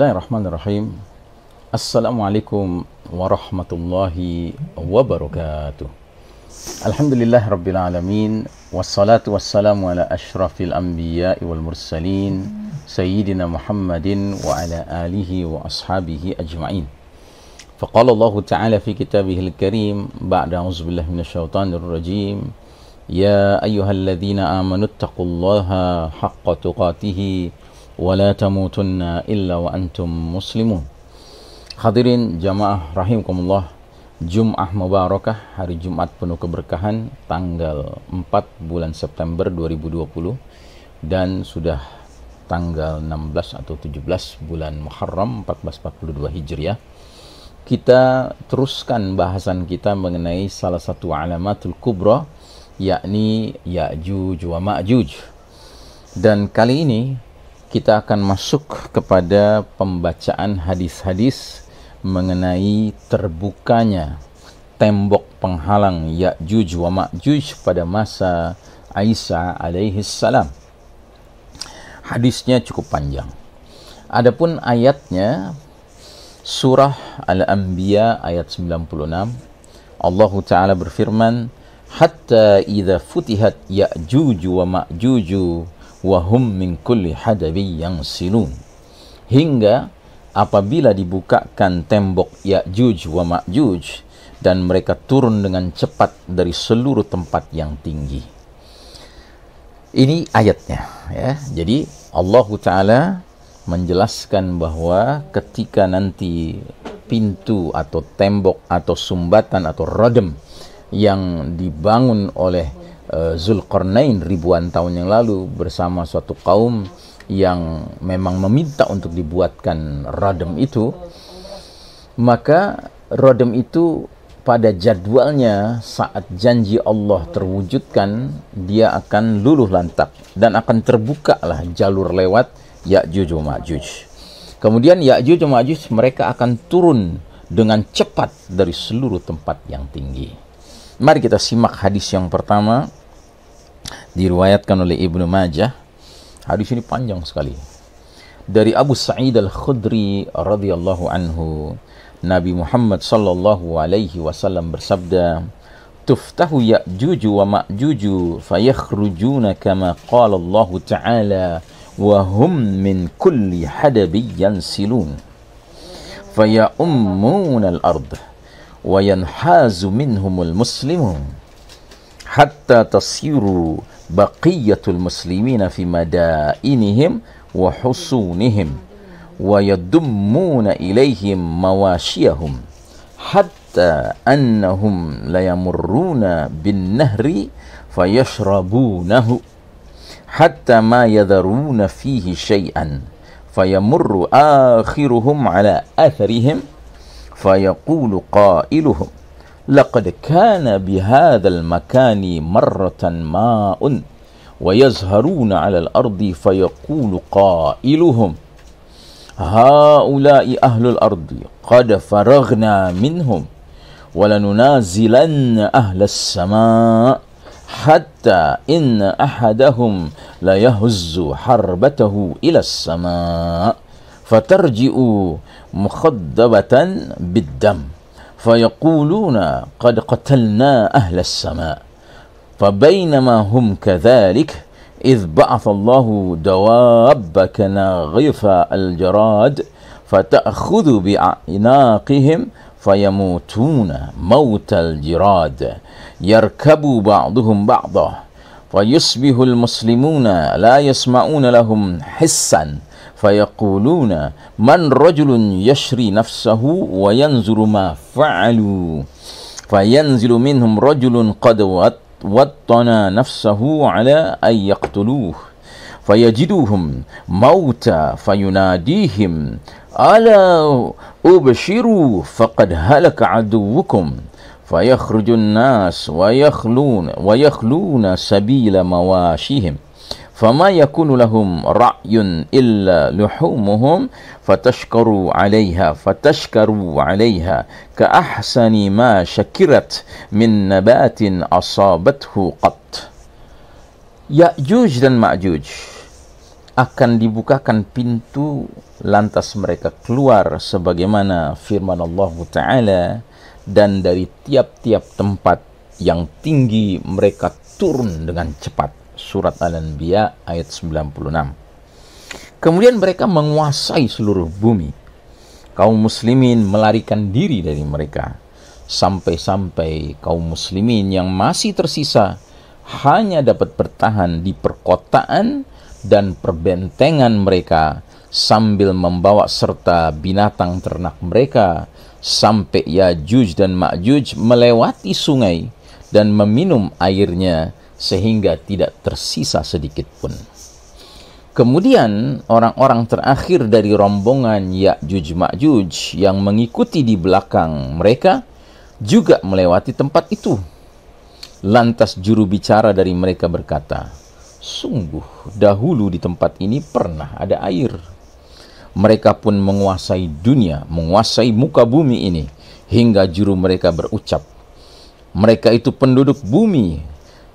الله الرحمن الرحيم السلام عليكم ورحمة الله وبركاته الحمد لله رب العالمين والصلاة والسلام على أشرف الأنبياء والمرسلين سيدنا محمد وعلى آله وأصحابه أجمعين فقال الله تعالى في كتابه الكريم بعد أعوذ بالله من الشيطان الرجيم يا أيها الذين آمنوا اتقوا الله حق تقاته ولا تموتن إلا وأنتم مسلمون Hadirin jamaah rahimakumullah Jum'ah Mubarakah hari Jumat penuh keberkahan tanggal 4 bulan September 2020 dan sudah tanggal 16 atau 17 bulan Muharram 1442 Hijriah kita teruskan bahasan kita mengenai salah satu alamatul kubra yakni Ya'juj wa Ma'juj dan kali ini kita akan masuk kepada pembacaan hadis-hadis mengenai terbukanya tembok penghalang Ya'juj wa Ma'juj pada masa Isa alaihi salam. Hadisnya cukup panjang. Adapun ayatnya surah Al-Anbiya ayat 96 Allah Ta'ala berfirman hatta idza futihat ya'juj wa ma'juju wahum min kulli hadabi yang silun hingga apabila dibukakan tembok Ya'juj wa Ma'juj dan mereka turun dengan cepat dari seluruh tempat yang tinggi. Ini ayatnya ya. Jadi Allah taala menjelaskan bahwa ketika nanti pintu atau tembok atau sumbatan atau rodem yang dibangun oleh uh, Zulkarnain ribuan tahun yang lalu bersama suatu kaum yang memang meminta untuk dibuatkan radem itu maka radem itu pada jadwalnya saat janji Allah terwujudkan dia akan luluh lantak dan akan terbuka lah jalur lewat Ya'juj Ma'juj kemudian Ya'juj Ma'juj mereka akan turun dengan cepat dari seluruh tempat yang tinggi mari kita simak hadis yang pertama diriwayatkan oleh Ibnu Majah hadis ini panjang sekali dari Abu Sa'id Al-Khudri radhiyallahu anhu Nabi Muhammad sallallahu alaihi wasallam bersabda tuftahu ya'juj wa ma'juj fayakhrujuna kama qala Allah ta'ala wa hum min kulli hadabi yansilun fayamun al-ard wa yanhazu minhumul muslimun حتى تصير بقية المسلمين في مدائنهم وحصونهم ويضمون إليهم مواشيهم حتى أنهم ليمرون بالنهر فيشربونه حتى ما يذرون فيه شيئا فيمر آخرهم على أثرهم فيقول قائلهم لقد كان بهذا المكان مرة ماء ويزهرون على الأرض فيقول قائلهم هؤلاء أهل الأرض قد فرغنا منهم ولننازلن أهل السماء حتى إن أحدهم ليهز حربته إلى السماء فترجئ مخضبة بالدم فيقولون قد قتلنا أهل السماء فبينما هم كذلك إذ بعث الله دواب كناغف الجراد فتأخذ بأعناقهم فيموتون موت الجراد يركب بعضهم بعضا فيصبح المسلمون لا يسمعون لهم حسا فيقولون من رجل يشري نفسه وينظر ما فعلوا فينزل منهم رجل قد وطن نفسه على أن يقتلوه فيجدهم موتى فيناديهم ألا أبشروا فقد هلك عدوكم فيخرج الناس ويخلون ويخلون سبيل مواشيهم فما يكون لهم رأي إلا لحومهم فتشكروا عليها فتشكروا عليها كأحسن ما شكرت من نبات أصابته قط يأجوج dan مأجوج akan dibukakan pintu lantas mereka keluar sebagaimana firman Allah Ta'ala dan dari tiap-tiap tempat yang tinggi mereka turun dengan cepat surat Al-Anbiya ayat 96. Kemudian mereka menguasai seluruh bumi. Kaum muslimin melarikan diri dari mereka. Sampai-sampai kaum muslimin yang masih tersisa hanya dapat bertahan di perkotaan dan perbentengan mereka sambil membawa serta binatang ternak mereka sampai Yajuj dan Ma'juj melewati sungai dan meminum airnya sehingga tidak tersisa sedikit pun. Kemudian orang-orang terakhir dari rombongan Ya'juj Ma'juj yang mengikuti di belakang mereka juga melewati tempat itu. Lantas juru bicara dari mereka berkata, Sungguh dahulu di tempat ini pernah ada air. Mereka pun menguasai dunia, menguasai muka bumi ini, hingga juru mereka berucap, Mereka itu penduduk bumi,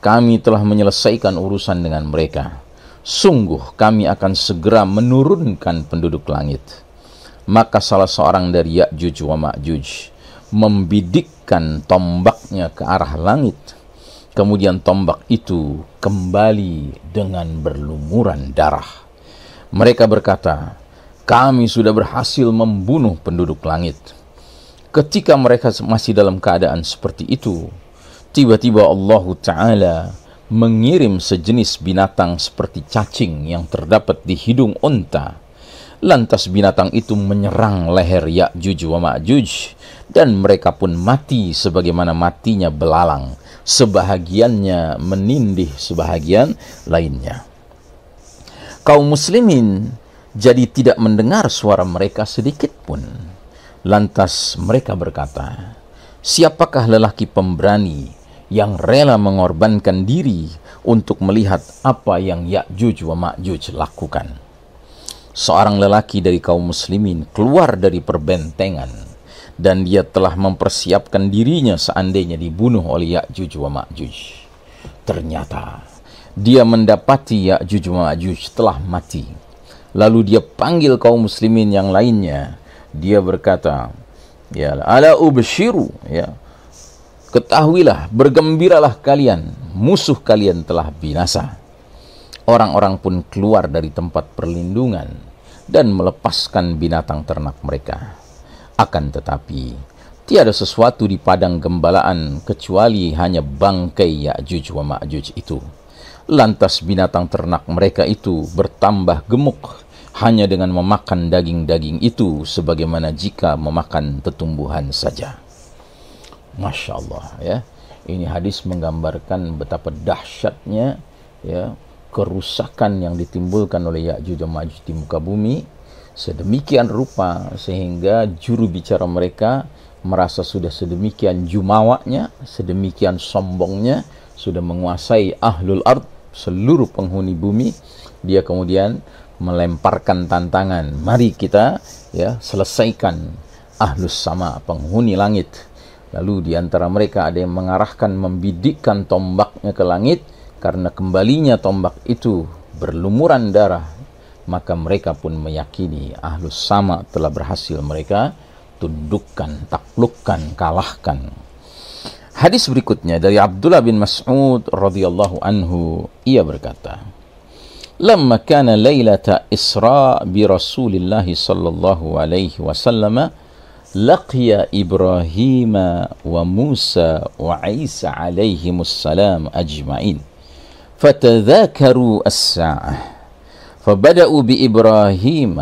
kami telah menyelesaikan urusan dengan mereka. Sungguh kami akan segera menurunkan penduduk langit. Maka salah seorang dari Ya'juj wa Ma'juj membidikkan tombaknya ke arah langit. Kemudian tombak itu kembali dengan berlumuran darah. Mereka berkata, kami sudah berhasil membunuh penduduk langit. Ketika mereka masih dalam keadaan seperti itu, Tiba-tiba Allah Ta'ala mengirim sejenis binatang seperti cacing yang terdapat di hidung unta. Lantas binatang itu menyerang leher Ya'juj wa Ma'juj dan mereka pun mati sebagaimana matinya belalang. Sebahagiannya menindih sebahagian lainnya. Kaum muslimin jadi tidak mendengar suara mereka sedikit pun. Lantas mereka berkata, Siapakah lelaki pemberani yang rela mengorbankan diri untuk melihat apa yang Ya'juj wa Ma'juj lakukan. Seorang lelaki dari kaum muslimin keluar dari perbentengan dan dia telah mempersiapkan dirinya seandainya dibunuh oleh Ya'juj wa Ma'juj. Ternyata dia mendapati Ya'juj wa Ma'juj telah mati. Lalu dia panggil kaum muslimin yang lainnya. Dia berkata, "Ya ala ubshiru," ya Ketahuilah, bergembiralah kalian, musuh kalian telah binasa. Orang-orang pun keluar dari tempat perlindungan dan melepaskan binatang ternak mereka. Akan tetapi, tiada sesuatu di padang gembalaan kecuali hanya bangkai Ya'juj wa Ma'juj itu. Lantas binatang ternak mereka itu bertambah gemuk hanya dengan memakan daging-daging itu sebagaimana jika memakan tetumbuhan saja. Masya Allah ya. Ini hadis menggambarkan betapa dahsyatnya ya kerusakan yang ditimbulkan oleh Ya'juj dan Ma'juj di muka bumi sedemikian rupa sehingga juru bicara mereka merasa sudah sedemikian jumawanya, sedemikian sombongnya, sudah menguasai ahlul ard, seluruh penghuni bumi, dia kemudian melemparkan tantangan. Mari kita ya selesaikan ahlus sama, penghuni langit. Lalu di antara mereka ada yang mengarahkan membidikkan tombaknya ke langit karena kembalinya tombak itu berlumuran darah. Maka mereka pun meyakini ahlus sama telah berhasil mereka tundukkan, taklukkan, kalahkan. Hadis berikutnya dari Abdullah bin Mas'ud radhiyallahu anhu ia berkata, "Lamma kana lailata Isra bi Rasulillah sallallahu alaihi wasallam" لقي إبراهيم وموسى وعيسى عليهم السلام أجمعين فتذاكروا الساعة فبدأوا بإبراهيم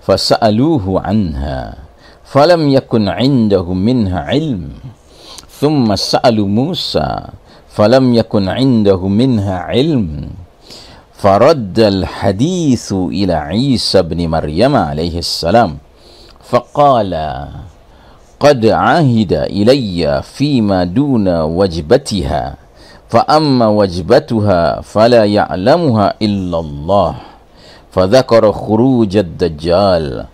فسألوه عنها فلم يكن عندهم منها علم ثم سألوا موسى فلم يكن عندهم منها علم فرد الحديث إلى عيسى بن مريم عليه السلام فقال قد عهد إلي فيما دون وجبتها فأما وجبتها فلا يعلمها إلا الله فذكر خروج الدجال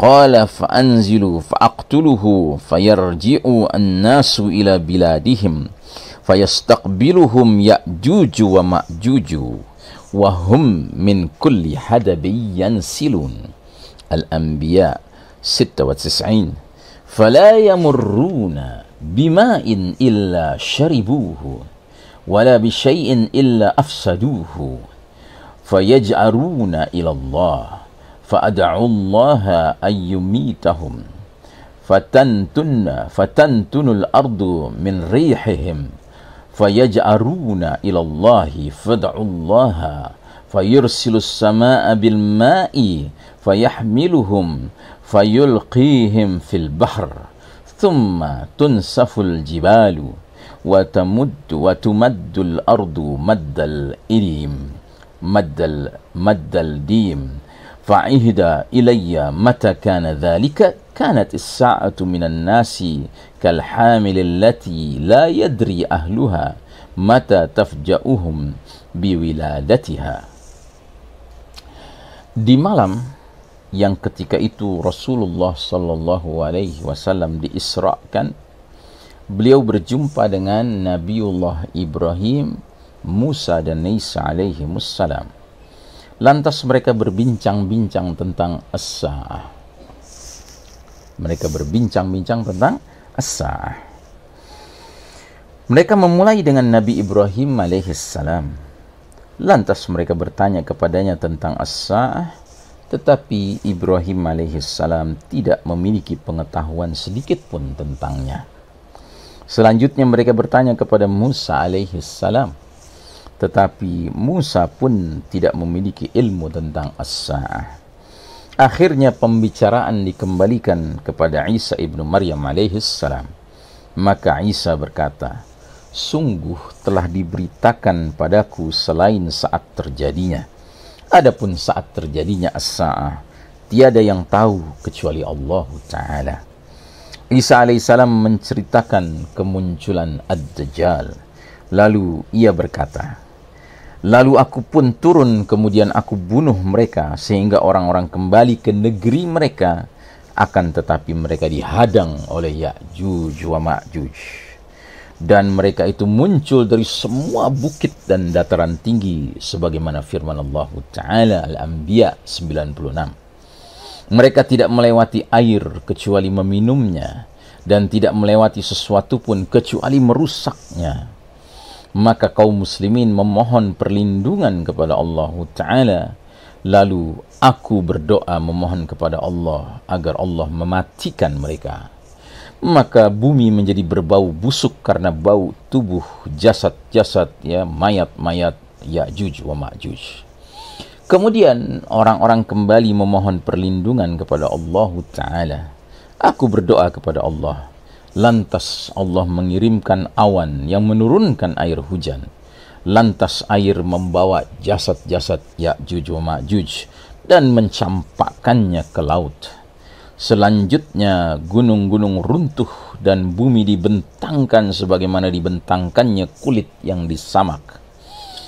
قال فأنزل فأقتله فيرجع الناس إلى بلادهم فيستقبلهم يأجوج ومأجوج وهم من كل حدب ينسلون الأنبياء 96 فلا يمرون بماء إلا شربوه ولا بشيء إلا أفسدوه فيجأرون إلى الله فأدعوا الله أن يميتهم فتنتن فتنتن الأرض من ريحهم فيجأرون إلى الله فادعوا الله فيرسل السماء بالماء فيحملهم فيلقيهم في البحر ثم تنسف الجبال وتمد وتمد الأرض مد الإريم مد مد الديم فعهد إلي متى كان ذلك كانت الساعة من الناس كالحامل التي لا يدري أهلها متى تفجأهم بولادتها دي malam yang ketika itu Rasulullah sallallahu alaihi wasallam diisrakan beliau berjumpa dengan Nabiullah Ibrahim Musa dan Isa alaihi wassalam lantas mereka berbincang-bincang tentang as-sa'ah mereka berbincang-bincang tentang as-sa'ah mereka memulai dengan Nabi Ibrahim salam. lantas mereka bertanya kepadanya tentang as-sa'ah tetapi Ibrahim alaihissalam tidak memiliki pengetahuan sedikit pun tentangnya. Selanjutnya mereka bertanya kepada Musa alaihissalam. Tetapi Musa pun tidak memiliki ilmu tentang as-sa'ah. Akhirnya pembicaraan dikembalikan kepada Isa ibnu Maryam alaihissalam. Maka Isa berkata, Sungguh telah diberitakan padaku selain saat terjadinya. Adapun saat terjadinya as-sa'ah, tiada yang tahu kecuali Allah Ta'ala. Isa alaihissalam menceritakan kemunculan Ad-Dajjal. Lalu ia berkata, Lalu aku pun turun kemudian aku bunuh mereka sehingga orang-orang kembali ke negeri mereka akan tetapi mereka dihadang oleh Ya'juj wa Ma'juj dan mereka itu muncul dari semua bukit dan dataran tinggi sebagaimana firman Allah taala Al-Anbiya 96 mereka tidak melewati air kecuali meminumnya dan tidak melewati sesuatu pun kecuali merusaknya maka kaum muslimin memohon perlindungan kepada Allah taala lalu aku berdoa memohon kepada Allah agar Allah mematikan mereka maka bumi menjadi berbau busuk karena bau tubuh jasad-jasad ya mayat-mayat Ya'juj wa Ma'juj. Kemudian orang-orang kembali memohon perlindungan kepada Allah Ta'ala. Aku berdoa kepada Allah. Lantas Allah mengirimkan awan yang menurunkan air hujan. Lantas air membawa jasad-jasad Ya'juj wa Ma'juj dan mencampakkannya ke laut. Selanjutnya gunung-gunung runtuh dan bumi dibentangkan sebagaimana dibentangkannya kulit yang disamak.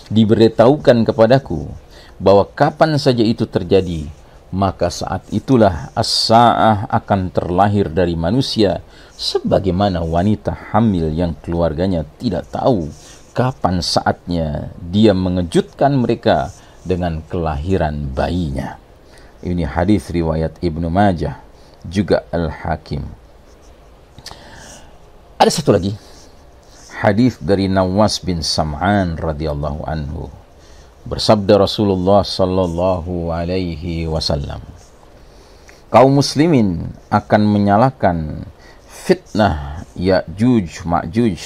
Diberitahukan kepadaku bahwa kapan saja itu terjadi, maka saat itulah as-sa'ah akan terlahir dari manusia sebagaimana wanita hamil yang keluarganya tidak tahu kapan saatnya dia mengejutkan mereka dengan kelahiran bayinya. Ini hadis riwayat Ibnu Majah juga Al-Hakim. Ada satu lagi hadis dari Nawas bin Sam'an radhiyallahu anhu. Bersabda Rasulullah sallallahu alaihi wasallam. Kaum muslimin akan menyalakan fitnah Ya'juj Ma'juj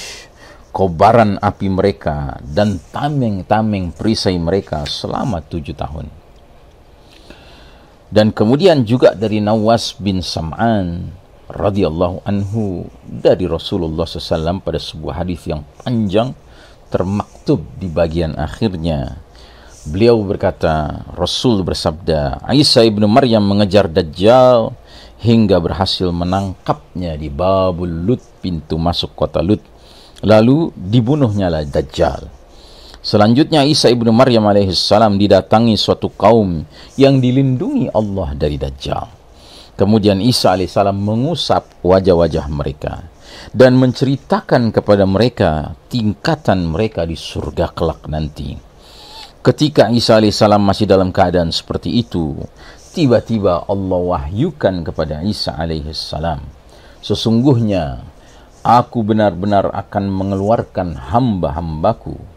kobaran api mereka dan tameng-tameng perisai mereka selama tujuh tahun dan kemudian juga dari Nawas bin Sam'an radhiyallahu anhu dari Rasulullah SAW pada sebuah hadis yang panjang termaktub di bagian akhirnya beliau berkata Rasul bersabda Aisyah ibnu Maryam mengejar Dajjal hingga berhasil menangkapnya di Babul Lut pintu masuk kota Lut lalu dibunuhnya lah Dajjal Selanjutnya Isa ibnu Maryam alaihissalam didatangi suatu kaum yang dilindungi Allah dari Dajjal. Kemudian Isa alaihissalam mengusap wajah-wajah mereka dan menceritakan kepada mereka tingkatan mereka di surga kelak nanti. Ketika Isa alaihissalam masih dalam keadaan seperti itu, tiba-tiba Allah wahyukan kepada Isa alaihissalam. Sesungguhnya, aku benar-benar akan mengeluarkan hamba-hambaku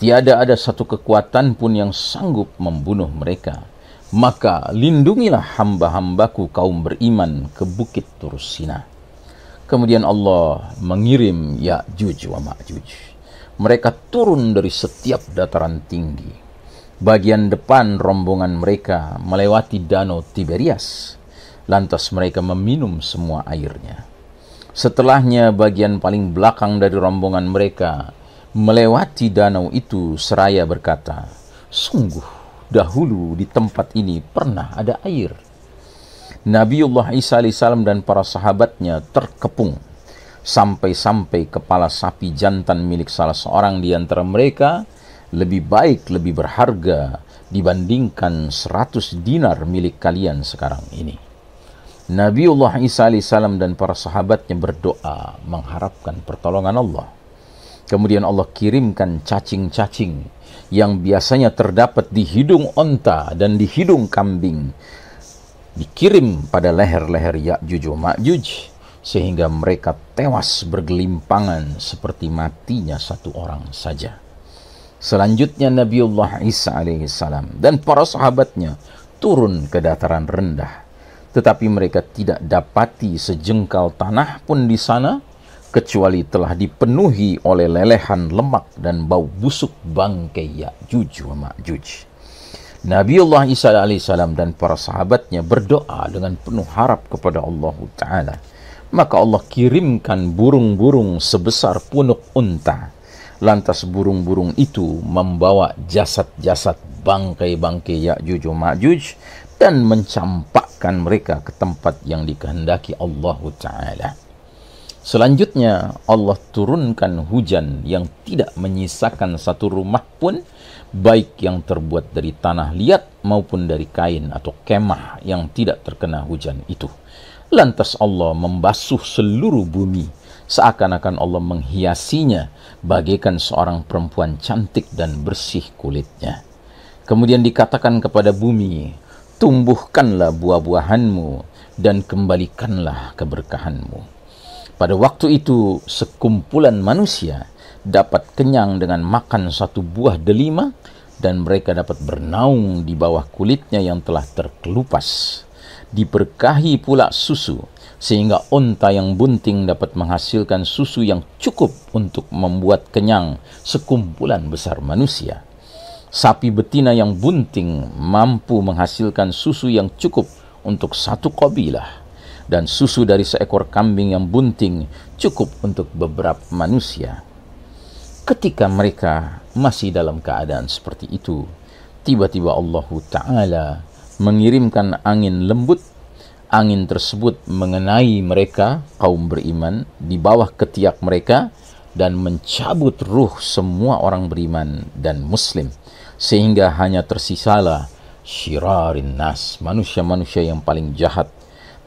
Tiada ada satu kekuatan pun yang sanggup membunuh mereka. Maka lindungilah hamba-hambaku kaum beriman ke bukit Tursina. Kemudian Allah mengirim Ya'juj wa Ma'juj. Mereka turun dari setiap dataran tinggi bagian depan rombongan mereka melewati danau Tiberias. Lantas mereka meminum semua airnya. Setelahnya bagian paling belakang dari rombongan mereka melewati danau itu seraya berkata, Sungguh, dahulu di tempat ini pernah ada air. Nabiullah Isa alaihissalam dan para sahabatnya terkepung sampai-sampai kepala sapi jantan milik salah seorang di antara mereka lebih baik, lebih berharga dibandingkan 100 dinar milik kalian sekarang ini. Nabiullah Isa alaihissalam dan para sahabatnya berdoa mengharapkan pertolongan Allah. Kemudian Allah kirimkan cacing-cacing yang biasanya terdapat di hidung onta dan di hidung kambing. Dikirim pada leher-leher Ya'juj wa Ma'juj sehingga mereka tewas bergelimpangan seperti matinya satu orang saja. Selanjutnya Nabiullah Isa alaihissalam dan para sahabatnya turun ke dataran rendah. Tetapi mereka tidak dapati sejengkal tanah pun di sana kecuali telah dipenuhi oleh lelehan lemak dan bau busuk bangkai Ya'juj wa Ma'juj. Nabiullah Isa alaihissalam dan para sahabatnya berdoa dengan penuh harap kepada Allah Ta'ala. Maka Allah kirimkan burung-burung sebesar punuk unta. Lantas burung-burung itu membawa jasad-jasad bangkai-bangkai Ya'juj wa Ma'juj dan mencampakkan mereka ke tempat yang dikehendaki Allah Ta'ala. Selanjutnya Allah turunkan hujan yang tidak menyisakan satu rumah pun baik yang terbuat dari tanah liat maupun dari kain atau kemah yang tidak terkena hujan itu. Lantas Allah membasuh seluruh bumi seakan-akan Allah menghiasinya bagaikan seorang perempuan cantik dan bersih kulitnya. Kemudian dikatakan kepada bumi, tumbuhkanlah buah-buahanmu dan kembalikanlah keberkahanmu pada waktu itu, sekumpulan manusia dapat kenyang dengan makan satu buah delima dan mereka dapat bernaung di bawah kulitnya yang telah terkelupas. Diberkahi pula susu, sehingga onta yang bunting dapat menghasilkan susu yang cukup untuk membuat kenyang sekumpulan besar manusia. Sapi betina yang bunting mampu menghasilkan susu yang cukup untuk satu kabilah dan susu dari seekor kambing yang bunting cukup untuk beberapa manusia. Ketika mereka masih dalam keadaan seperti itu, tiba-tiba Allah Ta'ala mengirimkan angin lembut. Angin tersebut mengenai mereka, kaum beriman, di bawah ketiak mereka, dan mencabut ruh semua orang beriman dan muslim. Sehingga hanya tersisalah syirarin nas, manusia-manusia yang paling jahat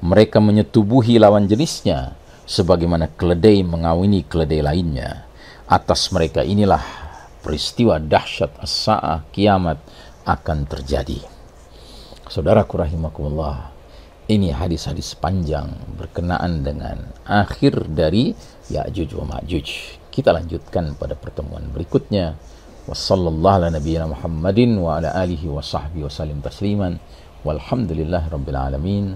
mereka menyetubuhi lawan jenisnya sebagaimana keledai mengawini keledai lainnya. Atas mereka inilah peristiwa dahsyat as-sa'ah kiamat akan terjadi. Saudaraku rahimakumullah, ini hadis-hadis panjang berkenaan dengan akhir dari Ya'juj wa Ma'juj. Kita lanjutkan pada pertemuan berikutnya. Wassallallahu ala nabiyina Muhammadin wa ala alihi wa sahbihi wa salim tasliman. Walhamdulillah rabbil alamin.